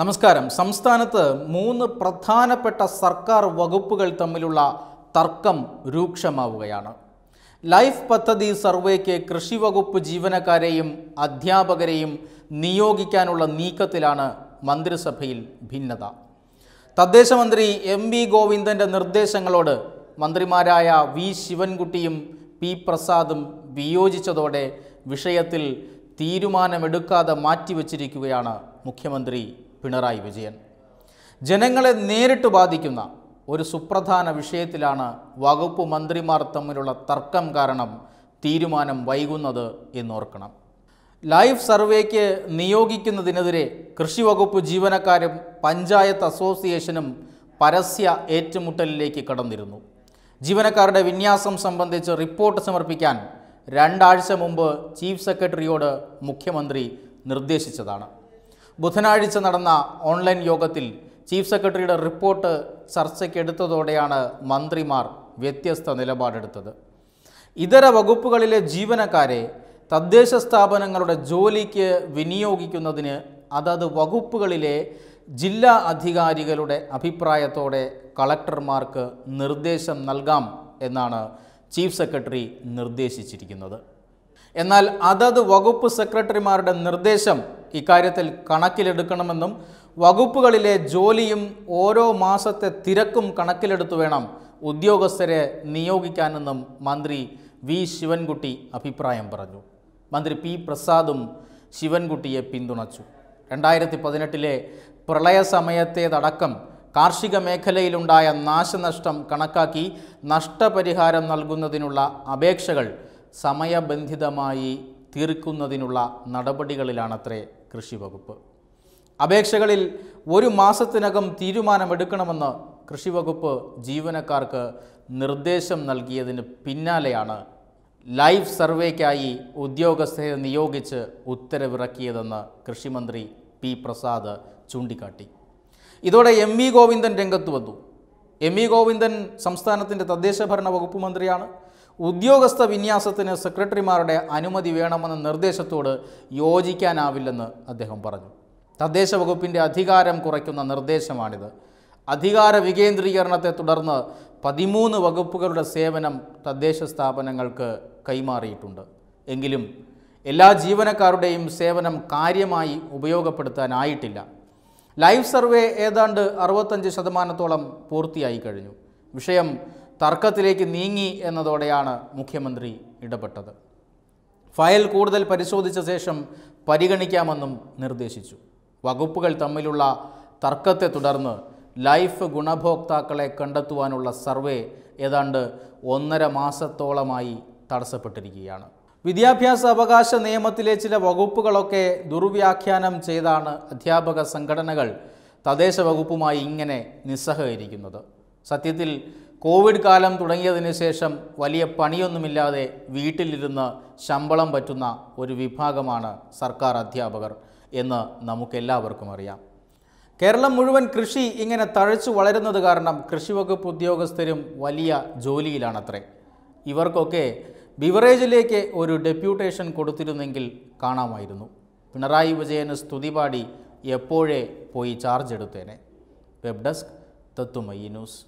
നമസ്കാരം സംസ്ഥാനത്ത് മൂന്ന് പ്രധാനപ്പെട്ട സർക്കാർ വകുപ്പുകൾ തമ്മിലുള്ള തർക്കം രൂക്ഷമാവുകയാണ് ലൈഫ് പദ്ധതി സർവേക്ക് കൃഷി വകുപ്പ് ജീവനക്കാരെയും അധ്യാപകരെയും നിയോഗിക്കാനുള്ള നീക്കത്തിലാണ് മന്ത്രിസഭയിൽ ഭിന്നത തദ്ദേശ മന്ത്രി എം വി ഗോവിന്ദൻ്റെ നിർദ്ദേശങ്ങളോട് മന്ത്രിമാരായ വി ശിവൻകുട്ടിയും പി പ്രസാദും വിയോജിച്ചതോടെ വിഷയത്തിൽ തീരുമാനമെടുക്കാതെ മാറ്റിവെച്ചിരിക്കുകയാണ് മുഖ്യമന്ത്രി പിണറായി വിജയൻ ജനങ്ങളെ നേരിട്ട് ബാധിക്കുന്ന ഒരു സുപ്രധാന വിഷയത്തിലാണ് വകുപ്പ് മന്ത്രിമാർ തമ്മിലുള്ള തർക്കം കാരണം തീരുമാനം വൈകുന്നത് എന്നോർക്കണം ലൈഫ് സർവേക്ക് നിയോഗിക്കുന്നതിനെതിരെ കൃഷി വകുപ്പ് ജീവനക്കാരും പഞ്ചായത്ത് അസോസിയേഷനും പരസ്യ ഏറ്റുമുട്ടലിലേക്ക് കടന്നിരുന്നു ജീവനക്കാരുടെ വിന്യാസം സംബന്ധിച്ച് റിപ്പോർട്ട് സമർപ്പിക്കാൻ രണ്ടാഴ്ച മുമ്പ് ചീഫ് സെക്രട്ടറിയോട് മുഖ്യമന്ത്രി നിർദ്ദേശിച്ചതാണ് ബുധനാഴ്ച നടന്ന ഓൺലൈൻ യോഗത്തിൽ ചീഫ് സെക്രട്ടറിയുടെ റിപ്പോർട്ട് ചർച്ചയ്ക്കെടുത്തതോടെയാണ് മന്ത്രിമാർ വ്യത്യസ്ത നിലപാടെടുത്തത് ഇതര വകുപ്പുകളിലെ ജീവനക്കാരെ തദ്ദേശ സ്ഥാപനങ്ങളുടെ ജോലിക്ക് വിനിയോഗിക്കുന്നതിന് അതത് വകുപ്പുകളിലെ ജില്ലാ അധികാരികളുടെ അഭിപ്രായത്തോടെ കളക്ടർമാർക്ക് നിർദ്ദേശം നൽകാം എന്നാണ് ചീഫ് സെക്രട്ടറി നിർദ്ദേശിച്ചിരിക്കുന്നത് എന്നാൽ അതത് വകുപ്പ് സെക്രട്ടറിമാരുടെ നിർദ്ദേശം ഇക്കാര്യത്തിൽ കണക്കിലെടുക്കണമെന്നും വകുപ്പുകളിലെ ജോലിയും ഓരോ മാസത്തെ തിരക്കും കണക്കിലെടുത്തു വേണം ഉദ്യോഗസ്ഥരെ നിയോഗിക്കാനെന്നും മന്ത്രി വി ശിവൻകുട്ടി അഭിപ്രായം പറഞ്ഞു മന്ത്രി പി പ്രസാദും ശിവൻകുട്ടിയെ പിന്തുണച്ചു രണ്ടായിരത്തി പതിനെട്ടിലെ പ്രളയ സമയത്തേതടക്കം കാർഷിക മേഖലയിലുണ്ടായ നാശനഷ്ടം കണക്കാക്കി നഷ്ടപരിഹാരം നൽകുന്നതിനുള്ള അപേക്ഷകൾ സമയബന്ധിതമായി തീർക്കുന്നതിനുള്ള നടപടികളിലാണത്രേ കൃഷിവകുപ്പ് അപേക്ഷകളിൽ ഒരു മാസത്തിനകം തീരുമാനമെടുക്കണമെന്ന് കൃഷിവകുപ്പ് ജീവനക്കാർക്ക് നിർദ്ദേശം നൽകിയതിന് പിന്നാലെയാണ് ലൈഫ് സർവേക്കായി ഉദ്യോഗസ്ഥരെ നിയോഗിച്ച് ഉത്തരവിറക്കിയതെന്ന് കൃഷിമന്ത്രി പി പ്രസാദ് ചൂണ്ടിക്കാട്ടി ഇതോടെ എം വി ഗോവിന്ദൻ രംഗത്ത് വന്നു എം വി ഗോവിന്ദൻ സംസ്ഥാനത്തിൻ്റെ തദ്ദേശഭരണ വകുപ്പ് മന്ത്രിയാണ് ഉദ്യോഗസ്ഥ വിന്യാസത്തിന് സെക്രട്ടറിമാരുടെ അനുമതി വേണമെന്ന നിർദ്ദേശത്തോട് യോജിക്കാനാവില്ലെന്ന് അദ്ദേഹം പറഞ്ഞു തദ്ദേശ വകുപ്പിൻ്റെ അധികാരം കുറയ്ക്കുന്ന നിർദ്ദേശമാണിത് അധികാര വികേന്ദ്രീകരണത്തെ തുടർന്ന് പതിമൂന്ന് വകുപ്പുകളുടെ സേവനം തദ്ദേശ സ്ഥാപനങ്ങൾക്ക് കൈമാറിയിട്ടുണ്ട് എങ്കിലും എല്ലാ ജീവനക്കാരുടെയും സേവനം കാര്യമായി ഉപയോഗപ്പെടുത്താനായിട്ടില്ല ലൈഫ് സർവേ ഏതാണ്ട് അറുപത്തഞ്ച് ശതമാനത്തോളം പൂർത്തിയായി കഴിഞ്ഞു വിഷയം തർക്കത്തിലേക്ക് നീങ്ങി എന്നതോടെയാണ് മുഖ്യമന്ത്രി ഇടപെട്ടത് ഫയൽ കൂടുതൽ പരിശോധിച്ച ശേഷം പരിഗണിക്കാമെന്നും നിർദ്ദേശിച്ചു വകുപ്പുകൾ തമ്മിലുള്ള തർക്കത്തെ തുടർന്ന് ലൈഫ് ഗുണഭോക്താക്കളെ കണ്ടെത്തുവാനുള്ള സർവേ ഏതാണ്ട് ഒന്നര മാസത്തോളമായി തടസ്സപ്പെട്ടിരിക്കുകയാണ് വിദ്യാഭ്യാസ അവകാശ നിയമത്തിലെ ചില വകുപ്പുകളൊക്കെ ദുർവ്യാഖ്യാനം ചെയ്താണ് അധ്യാപക സംഘടനകൾ തദ്ദേശ വകുപ്പുമായി ഇങ്ങനെ നിസ്സഹകരിക്കുന്നത് സത്യത്തിൽ കോവിഡ് കാലം തുടങ്ങിയതിന് ശേഷം വലിയ പണിയൊന്നുമില്ലാതെ വീട്ടിലിരുന്ന് ശമ്പളം പറ്റുന്ന ഒരു വിഭാഗമാണ് സർക്കാർ അധ്യാപകർ എന്ന് നമുക്കെല്ലാവർക്കും അറിയാം കേരളം മുഴുവൻ കൃഷി ഇങ്ങനെ തഴച്ചു വളരുന്നത് കാരണം കൃഷിവകുപ്പ് ഉദ്യോഗസ്ഥരും വലിയ ജോലിയിലാണത്രേ ഇവർക്കൊക്കെ ബിവറേജിലേക്ക് ഒരു ഡെപ്യൂട്ടേഷൻ കൊടുത്തിരുന്നെങ്കിൽ കാണാമായിരുന്നു പിണറായി വിജയന് സ്തുതി പാടി എപ്പോഴേ പോയി ചാർജ് എടുത്തേനെ വെബ് ഡെസ്ക് തത്തുമയി ന്യൂസ്